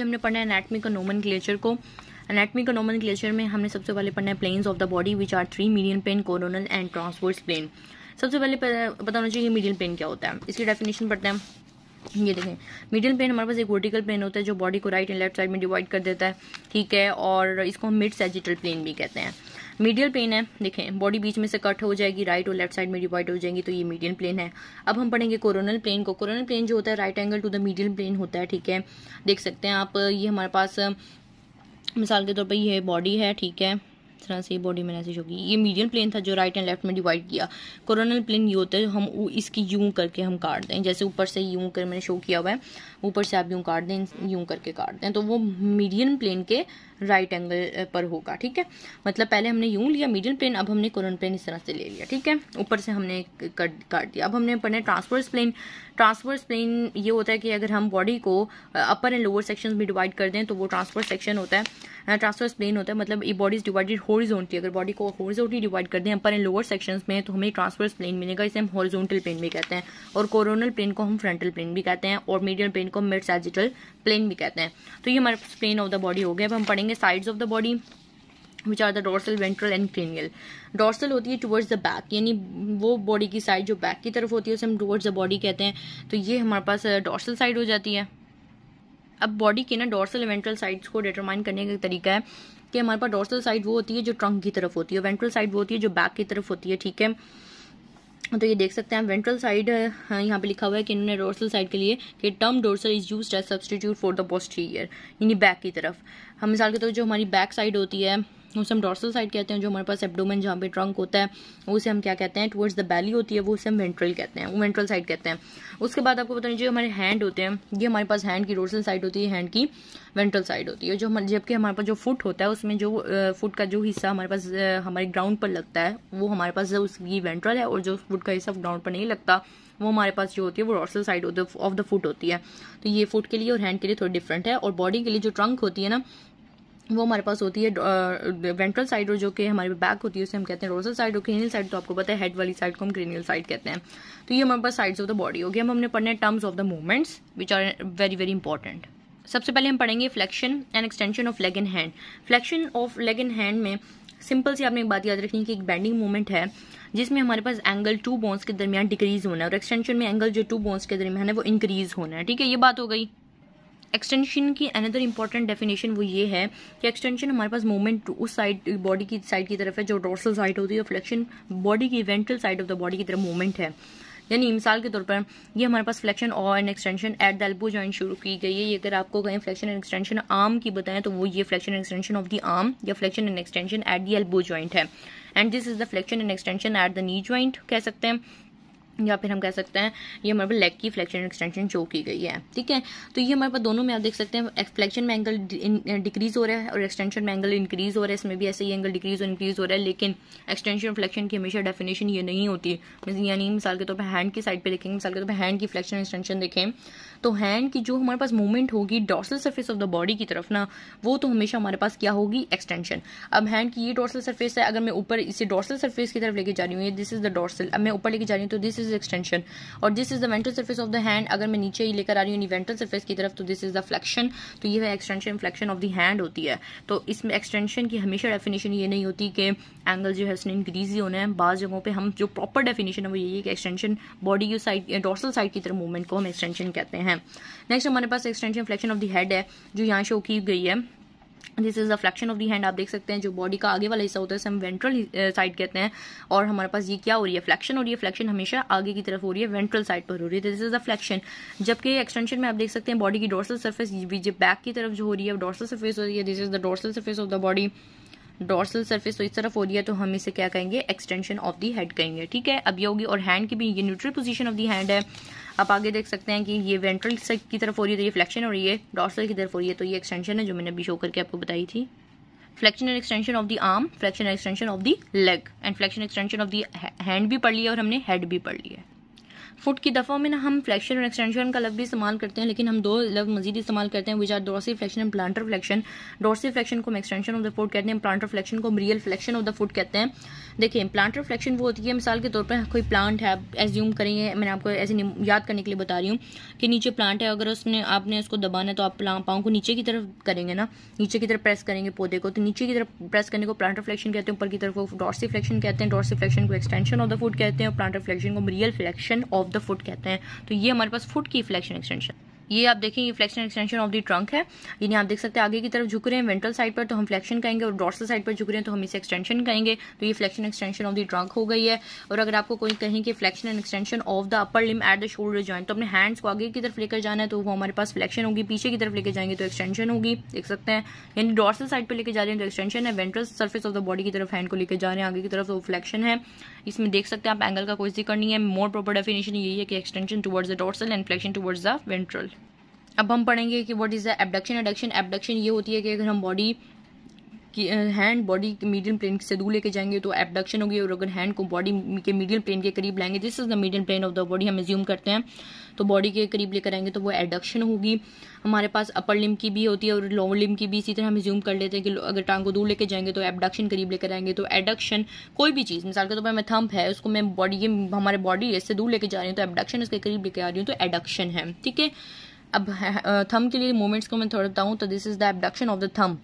हमने पढ़ना है एनाटमी का नोमन क्लेचर को एनाटमी का नोमन क्लेचर में हमने सबसे पहले पढ़ना है planes of the body which are three medium plane coronal and transverse plane सबसे पहले पता होना चाहिए मीडियम पेन क्या होता है इसकी डेफिनेशन पढ़ते हैं ये देखें मिडिल पेन हमारे पास एक वर्टिकल प्लेन होता है जो बॉडी को राइट एंड लेफ्ट साइड में डिवाइड कर देता है ठीक है और इसको हम मिड सेजिटल प्लेन भी कहते हैं मीडियल प्लेन है देखें बॉडी बीच में से कट हो जाएगी राइट और लेफ्ट साइड में डिवाइड हो जाएंगी तो ये मीडियल प्लेन है अब हम पढ़ेंगे कोरोनल प्लेन को कोरोनल प्लेन जो होता है right angle to the medial plane होता है ठीक है देख सकते हैं आप ये हमारे पास मिसाल के तौर पर यह बॉडी है ठीक है तरह से बॉडी में ऐसे होगी ये मीडियम प्लेन था जो राइट एंड लेफ्ट में डिवाइड किया कोरोनल प्लेन ये होता है हम इसकी यूं करके हम काट दें जैसे ऊपर से यूं कर मैंने शो किया हुआ है ऊपर से आप यूं काट दें यूं करके काट दें तो वो मीडियम प्लेन के राइट right एंगल पर होगा ठीक है मतलब पहले हमने यूं लिया मीडियम प्लेन अब हमने कोरोन प्लेन इस तरह से ले लिया ठीक है ऊपर से हमने काट दिया अब हमने पढ़ने ट्रांसवर्स प्लेन ट्रांसवर्स प्लेन ये होता है कि अगर हम बॉडी को अपर एंड लोअर सेक्शन में डिवाइड कर दें तो वो ट्रांसवर्स सेक्शन होता है ट्रांसवर्स प्लेन होता है मतलब ये बॉडी इज डिवाइडेड हॉरिजॉन्टली अगर बॉडी को हॉरिजॉन्टली डिवाइड कर दें अपर एंड लोअर सेक्शन में तो हमें ट्रांसवर्स प्लेन मिलेगा इसे हम हॉरिजॉन्टल प्लेन भी कहते हैं और कोरोनल प्लेन को हम फ्रंटल प्लेन भी कहते हैं और मीडियल प्लेन को मिड सैजिटल प्लेन भी कहते हैं तो ये हमारे प्लेन ऑफ द बॉडी हो गया अब हम पढ़ेंगे sides of the body which are the dorsal ventral and cranial dorsal होती है टुवर्ड्स द बैक यानी वो बॉडी की साइड जो बैक की तरफ होती है उसे हम टुवर्ड्स द बॉडी कहते हैं तो ये हमारे पास डोर्सल uh, साइड हो जाती है अब बॉडी के ना डोर्सल वेंट्रल साइड्स को डिटरमाइन करने का तरीका है कि हमारे पास डोर्सल साइड वो होती है जो ट्रंक की तरफ होती है वेंट्रल साइड वो होती है जो बैक की तरफ होती है ठीक है तो ये देख सकते हैं वेंट्रल साइड हाँ, यहाँ पे लिखा हुआ है कि इन्होंने डोर्सल साइड के लिए कि term dorsal is use as substitute for the posterior यानी बैक की तरफ हम मिसाल के तौर तो जो हमारी बैक साइड होती है उसे हम डॉर्सल साइड कहते हैं जो हमारे पास एब्डोमेन जहाँ पे ट्रंक होता है उसे हम क्या कहते हैं टुवर्ड्स द बैली होती है वो उसे हम वेंट्रल कहते हैं वो वेंट्रल साइड कहते हैं उसके बाद आपको बताना जो हमारे हैंड होते हैं ये हमारे पास हैंड की डोर्सल साइड होती है हैंड की वेंट्रल साइड होती है जो हम जबकि हमारे पास जो फुट होता है उसमें जो फुट का जो हिस्सा हमारे पास हमारे ग्राउंड पर लगता है वो हमारे पास उसकी वेंट्रल है और जो फुट का हिस्सा ग्राउंड पर नहीं लगता वो हमारे पास जो होती है वो dorsal side of the foot होती है तो ये फुट के लिए और हैंड के लिए थोड़ी डिफरेंट है और बॉडी के लिए जो ट्रंक होती है ना वो हमारे पास होती है वेंट्रल साइड और जो कि हमारे बैक होती है उसे हम कहते हैं रोजल साइड और क्रीनियल साइड तो आपको पता है हेड वाली साइड को हम क्रीनियल साइड कहते हैं तो ये हमारे पास साइड्स ऑफ द बॉडी होगी हम हमने पढ़ने terms of the movements which are very very important सबसे पहले हम पढ़ेंगे flexion and extension of leg and hand flexion of leg and hand में सिंपल सी आपने एक बात याद रखनी कि एक बैंडिंग मूवमेंट है जिसमें हमारे पास एंगल टू बोन्स के दरमियान डिक्रीज होना है और एक्सटेंशन में एंगल जो टू बोन्स के दरमियान है वो इंक्रीज होना है ठीक है ये बात हो गई एक्सटेंशन की अनदर इंपॉर्टेंट डेफिनेशन वो ये है कि एक्सटेंशन हमारे पास मूवमेंट उस साइड बॉडी की साइड की तरफ है जो डोर्सल साइड होती है फ्लेक्शन बॉडी की ventral side of the body की तरफ मूवमेंट है यानी मिसाल के तौर पर ये हमारे पास फ्लेक्शन और and extension at the elbow joint शुरू की गई है ये अगर आपको कहें फ्लेक्शन एंड एक्सटेंशन आर्म की बताएं तो वो ये flexion and extension of the arm या flexion and extension at the elbow joint है and this is the flexion and extension at the knee joint कह सकते हैं या फिर हम कह सकते हैं ये हमारे पास लेग की फ्लेक्शन एक्सटेंशन शो की गई है ठीक है तो ये हमारे पास दोनों में आप देख सकते हैं फ्लेक्शन में एंगल डिक्रीज uh, हो रहा है और एक्सटेंशन में एंगल इंक्रीज हो रहा है इसमें भी ऐसे ही एंगल डिक्रीज और इंक्रीज हो रहा है लेकिन एक्सटेंशन और फ्लेक्शन की हमेशा डेफिनेशन ये नहीं होती यानी मिसाल के तौर तो पर हैंड की साइड पर देखेंगे मिसाल के तौर तो पर हैंड की फ्लेक्शन एक्सटेंशन देखें तो हैंड की जो हमारे पास मूवमेंट होगी dorsal surface of the body की तरफ ना वो तो हमेशा हमारे पास क्या होगी एक्सटेंशन अब हैंड की ये डॉर्सल सर्फेस है अगर मैं ऊपर इसे डॉर्सल सर्फेस की तरफ लेके जा रही हूँ दिस इज द डॉर्सल अब मैं ऊपर लेके जा रही हूँ तो दिस इज एक्सटेंशन और this is the ventral surface of the hand अगर मैं नीचे ही लेकर आ रही हूँ वेंटल सर्फेस की तरफ तो दिस इज द फ्लेक्शन तो ये है extension flexion of the hand होती है तो इसमें एक्सटेंशन की हमेशा डेफिनेशन ये नहीं होती कि एंगल जो है उसने इंक्रीज ही होना है बाज़ जगहों पर हम जो प्रॉपर डेफिनेशन है वो यही है कि एक्सटेंशन बॉडी की साइड डॉर्सल साइड की तरफ मूवमेंट को हम एक्सटेंशन कहते हैं नेक्स्ट हमारे पास extension flexion of the head है जो यहाँ शो की गई है this is the flexion of the hand आप देख सकते हैं जो बॉडी का आगे वाला हिस्सा होता है हम वेंट्रल साइड uh, कहते हैं और हमारे पास ये क्या हो रही है फ्लैक्शन और ये फ्लैक्शन हमेशा आगे की तरफ हो रही है वेंट्रल साइड पर हो रही है दिस इज द फ्लैक्शन जबकि एक्सटेंशन में आप देख सकते हैं बॉडी की डोर्सल सर्फेस बैक की तरफ जो हो रही है डोर्सल सर्फेस हो रही है this is the dorsal surface of the body dorsal surface तो इस तरफ हो रही है तो हम इसे क्या कहेंगे एक्सटेंशन ऑफ दी हेड कहेंगे ठीक है अब ये होगी और हैंड की भी ये neutral position of the hand है आप आगे देख सकते हैं कि ये वेंट्रल की तरफ हो रही है तो ये फ्लैक्शन हो रही है डॉर्सल की तरफ हो रही है तो ये एक्सटेंशन है जो मैंने अभी शो करके आपको बताई थी flexion and extension of the arm flexion extension of the leg and flexion extension of the hand भी पढ़ लिया और हमने हेड भी पढ़ लिया फुट की दफ़ाओं में ना हम फ्लेक्शन और एक्सटेंशन का लव भी इस्तेमाल करते हैं लेकिन हम दो लव मजीद इस्तेमाल करते हैं which are dorsi and plantar flexion dorsi flexion को हम एक्सटेंशन ऑफ द फुट कहते हैं प्लांटर फ्लेक्शन को हम real flexion of the foot कहते हैं देखिए प्लांटर फ्लेक्शन वो होती है मिसाल के तौर पर कोई प्लांट है आप एज्यूम करेंगे मैंने आपको ऐसे याद करने के लिए बता रही हूँ कि नीचे प्लांट है अगर उसने आपने उसको दबाना है तो आप पाँव को नीचे की तरफ करेंगे ना नीचे की तरफ प्रेस करेंगे पौधे को तो नीचे की तरफ प्रेस करने को प्लांटर फ्लेक्शन कहते हैं ऊपर की तरफ को फ्लेक्शन कहते हैं डॉसी फ्लेक्शन को एक्सटेंशन ऑफ द फुट कहते हैं और प्लांटर फ्लेक्शन को real flexion of of the foot कहते हैं तो ये हमारे पास फुट की फ्लेक्शन एक्सटेंशन ये आप देखें ये flexion extension of the trunk है यानी आप देख सकते हैं आगे की तरफ झुक रहे हैं वेंट्रल साइड पर तो हम फ्लेक्शन कहेंगे और डॉर्सल साइड पर झुक रहे हैं तो हम इसे एक्सटेंशन कहेंगे तो ये flexion extension of the trunk हो गई है और अगर आपको कोई कहें कि flexion and extension of the upper limb at the shoulder joint तो अपने हैंड्स को आगे की तरफ लेकर जाना है तो वो हमारे पास फ्लेक्शन होगी पीछे की तरफ लेकर जाएंगे तो एक्सटेंशन होगी देख सकते हैं यानी डॉर्सल साइड पर लेकर जा रहे हैं तो एक्सटेंशन है ventral surface of the body की तरफ हैंड को लेकर जा रहे हैं आगे की तरफ तो फ्लेक्शन है इसमें देख सकते हैं आप एंगल का कोई जिक्र नहीं है मोर प्रॉपर डेफिनेशन यही है कि extension towards the dorsal and flexion towards the ventral अब हम पढ़ेंगे कि what is the abduction adduction abduction ये होती है कि अगर हम बॉडी की हैंड बॉडी के मीडियम प्लेन से दूर लेके जाएंगे तो एबडक्शन होगी और अगर हैंड को बॉडी के मीडियम प्लेन के करीब लाएंगे this is the medium plane of the body हम एज्यूम करते हैं तो बॉडी के करीब लेकर आएंगे तो वो एडक्शन होगी हमारे पास अपर लिम की भी होती है और लोअर लिम की भी इसी तरह हम एज्यूम कर लेते हैं कि अगर टांग को दूर लेके जाएंगे तो एबडक्शन करीब लेकर आएंगे तो एडक्शन कोई भी चीज़ मिसाल के तौर पर मैं थम्प है उसको मैं बॉडी ये हमारे बॉडी इससे दूर लेके जा रही हूँ तो एबडक्शन इसके करीब लेके आ रही हूँ तो एडक्शन है ठीक है अब थम के लिए मूवमेंट्स को मैं थोड़ा बताऊँ तो this is the abduction of the thumb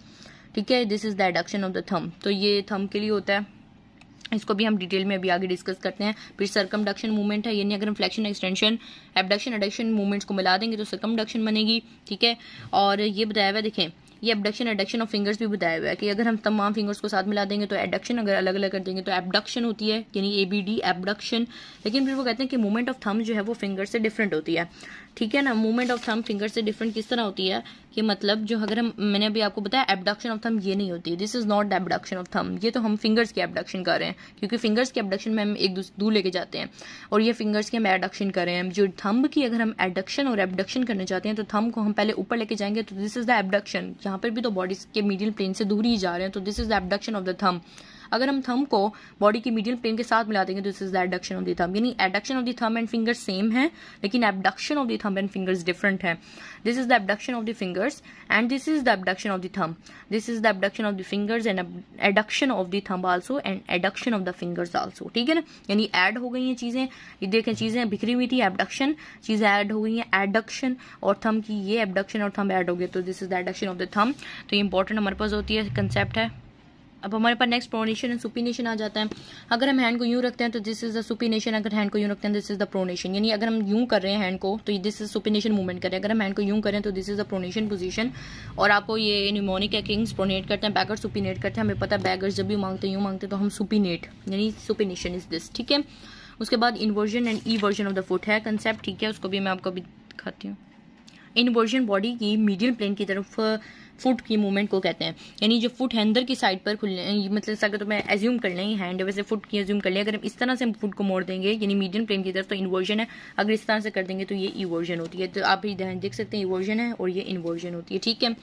ठीक है this is the adduction of the thumb तो ये थम के लिए होता है इसको भी हम डिटेल में अभी आगे डिस्कस करते हैं फिर सरकम डक्शन मूवमेंट है यानी अगर हम flexion extension abduction adduction movements को मिला देंगे तो सरकम डक्शन बनेगी ठीक है और ये बताया हुआ देखें ये एबडक्शन एडक्शन ऑफ फिंगर्स भी बताया हुआ है कि अगर हम तमाम फिंगर्स को साथ मिला देंगे तो एडक्शन अगर अलग अलग कर देंगे तो एबडक्शन होती है यानी ए बी डी एबडक्शन लेकिन फिर वो कहते हैं कि मूवमेंट ऑफ थम जो है वो फिंगर से डिफरेंट होती है ठीक है ना मूवमेंट ऑफ थम फिंगर से डिफरेंट किस तरह होती है कि मतलब जो अगर हम मैंने अभी आपको बताया एबडक्शन ऑफ थम ये नहीं होती this is not abduction of thumb ये तो हम फिंगर्स की एबडक्शन कर रहे हैं क्योंकि फिंगर्स के एबडक्शन में हम एक दूर लेके जाते हैं और ये फिंगर्स की हम एडक्शन कर रहे हैं जो थम्ब की अगर हम एडक्शन और एबडक्शन करने चाहते हैं तो थम को हम पहले ऊपर लेके जाएंगे तो दिस इज द एबडक्शन यहाँ पर भी तो बॉडी के मीडियल प्लेन से दूर ही जा रहे हैं तो this is the abduction of the thumb अगर हम थम को बॉडी के मीडियम प्लेन के साथ मिला देंगे तो this is the adduction of the thumb यानी adduction of the thumb and finger same है लेकिन abduction of the thumb and fingers different है this is the abduction of the fingers and this is the abduction of the thumb this is the abduction of the fingers and adduction of the thumb also and adduction of the fingers also ठीक है ना यानी add हो गई हैं चीज़ें ये देखें चीज़ें बिखरी हुई थी एबडक्शन चीज़ें ऐड हो गई हैं एडक्शन और थम की ये एबडक्शन और थम ऐड हो गए तो this is the adduction of the thumb तो ये इंपॉर्टेंट हमारे पास होती है कंसेप्ट है अब हमारे पास नेक्स्ट प्रोनेशन एंड सुपीनेशन आ जाता है अगर हम हैंड को यूं रखते हैं तो दिस इज़ द सुपीनेशन अगर हैंड को यूं रखते हैं दिस इज़ द प्रोनेशन यानी अगर हम यूँ कर रहे हैं हैंड को तो दिस इज़ सुपीनेशन मूवमेंट करें अगर हम हैंड को यूं करें तो this is the pronation position और आपको ये न्यूमोनिक है किंग्स प्रोनेट करते हैं बैगर सुपीनेट करते हैं हमें पता है बैगर जब भी मांगते हैं यूँ मांगते हैं तो हम सुपीनेट यानी सुपीनेशन इज़ दिस ठीक है उसके बाद inversion and eversion of the foot है कंसेप्ट ठीक है उसको भी मैं आपको अभी दिखाती हूँ इनवर्जन बॉडी की मीडियल प्लेन की तरफ फुट uh, की मूवमेंट को कहते हैं यानी जो फुट है अंदर की साइड पर खुलने मतलब अगर तो मैं एज्यूम कर लें हैंड वैसे फुट की एज्यूम कर लें अगर हम इस तरह से हम फुट को मोड़ देंगे यानी मीडियम प्लेन की तरफ तो इन्वर्जन है अगर इस तरह से कर देंगे तो ये इवर्जन होती है तो आप भी ध्यान देख सकते हैं इवर्जन है और ये इन्वर्जन होती है ठीक है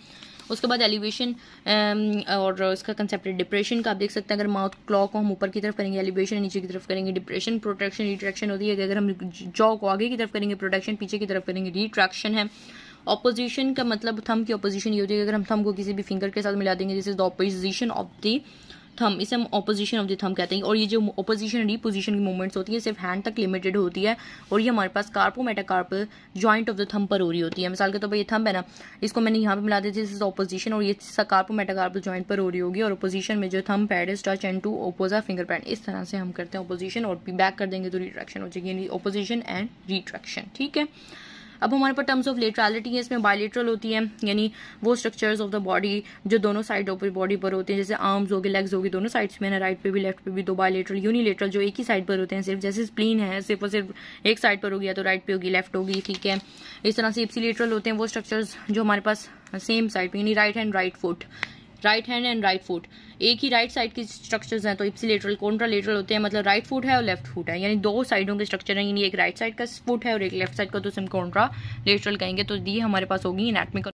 उसके बाद एलिवेशन um, और उसका कंसेप्ट है डिप्रेशन का आप देख सकते हैं अगर माउथ क्लॉ को हम ऊपर की तरफ करेंगे एलिवेशन नीचे की तरफ करेंगे डिप्रेशन प्रोटेक्शन रिट्रैक्शन होती है अगर हम जॉ को आगे की तरफ करेंगे प्रोटेक्शन पीछे की तरफ करेंगे रिट्रैक्शन है ऑपोजिशन का मतलब थम की ऑपोजिशन ये होती है अगर हम थम को किसी भी फिंगर के साथ मिला देंगे this is the opposition of the thumb इसे हम ऑपोजिशन ऑफ द थम कहते हैं और ये जो ऑपोजिशन रिपोजिशन की मूवमेंट्स होती है सिर्फ हैंड तक लिमिटेड होती है और ये हमारे पास carpo joint joint of the thumb पर हो रही होती है मिसाल के तौर तो पर ये थम है ना इसको मैंने यहाँ पे मिला दी थी ऑपोजिशन और ये कार्पो ज्वाइंट जॉइंट पर हो रही होगी और ऑपोजिशन में जो thumb pad is touch and to opposite finger pad इस तरह से हम करते हैं ऑपोजिशन और बैक कर देंगे तो रिट्रैक्शन हो जाएगी यानी ऑपोजिशन एंड रिट्रैक्शन ठीक है अब हमारे पास टर्म्स ऑफ लेट्रलिटी है इसमें बायलेट्रल होती है यानी वो स्ट्रक्चर्स ऑफ द बॉडी जो दोनों साइड ऑफ बॉडी पर होते हैं जैसे आर्म्स हो गए लेग्स हो गए दोनों साइड्स में ना राइट पे भी लेफ्ट पे भी दो बायोलेट्रल यूनिलेट्रल जो एक ही साइड पर होते हैं सिर्फ जैसे स्प्लीन है सिर्फ और सिर्फ एक साइड पर हो गया तो राइट पे होगी लेफ्ट होगी ठीक है इस तरह से इप्सीलेट्रल होते हैं वो स्ट्रक्चर्स जो हमारे पास सेम साइड पे यानी right hand right foot right hand and right foot एक ही राइट साइड के स्ट्रक्चर्स हैं तो इप्सिलेटरल कॉन्ट्रालेटरल होते हैं मतलब राइट फुट है और लेफ्ट फुट है यानी दो साइडों के स्ट्रक्चर हैं यानी एक राइट साइड का फुट है और एक लेफ्ट साइड का तो सिम कॉन्ट्रा लेटरल कहेंगे तो ये हमारे पास होगी इनएटमिक